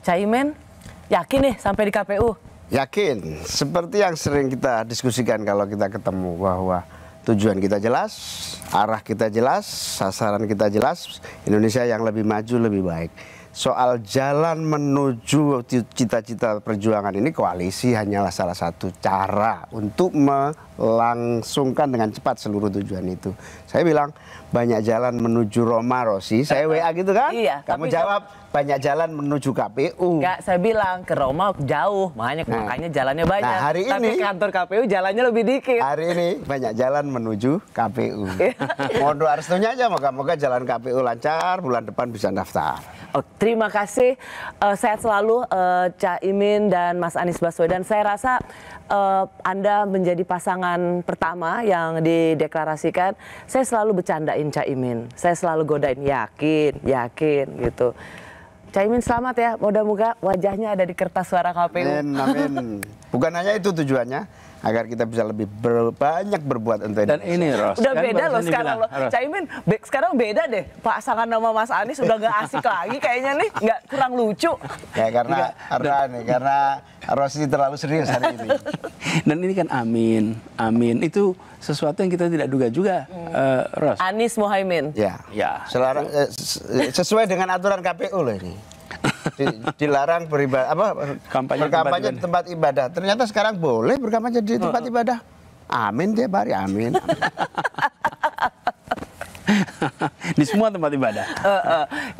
Caimin yakin nih sampai di KPU? Yakin. Seperti yang sering kita diskusikan kalau kita ketemu bahwa tujuan kita jelas, arah kita jelas, sasaran kita jelas, Indonesia yang lebih maju lebih baik soal jalan menuju cita-cita perjuangan ini koalisi hanyalah salah satu cara untuk melangsungkan dengan cepat seluruh tujuan itu. Saya bilang banyak jalan menuju Roma Rosi, saya WA gitu kan? Iya. Kamu jawab banyak jalan menuju KPU. Enggak, saya bilang ke Roma jauh, banyak nah, makanya jalannya banyak. Nah, hari ini Tapi kantor KPU jalannya lebih dikit. Hari ini banyak jalan menuju KPU. Mohon doa restunya aja moga-moga jalan KPU lancar, bulan depan bisa daftar. Oke. Okay. Terima kasih. Uh, sehat selalu uh, Cak Imin dan Mas Anies Baswedan. Saya rasa uh, Anda menjadi pasangan pertama yang dideklarasikan. Saya selalu bercandain Cak Imin. Saya selalu godain yakin, yakin gitu. Caimin selamat ya, moga-moga wajahnya ada di kertas suara KPU. Amin, amin. Bukan hanya itu tujuannya, agar kita bisa lebih ber, banyak berbuat untuk Dan ini Ros. Udah kan beda loh sekarang bilang, loh. Caimin be, sekarang beda deh. Pasangan nama Mas Anies udah gak asik lagi kayaknya nih, nggak kurang lucu. Ya karena ada nih karena ini terlalu serius hari ini. Dan ini kan amin, amin. Itu sesuatu yang kita tidak duga juga. Hmm uh, Ros. Anies Mohaimin. Ya. ya. Selara, eh, eh, sesuai dengan aturan KPU loh ini. Di, dilarang beribadah apa kampanye berkampanye tempat, tempat ibadah. Ternyata sekarang boleh berkampanye di tempat ibadah. Amin dia bari amin. amin. di semua tempat ibadah. Uh, uh.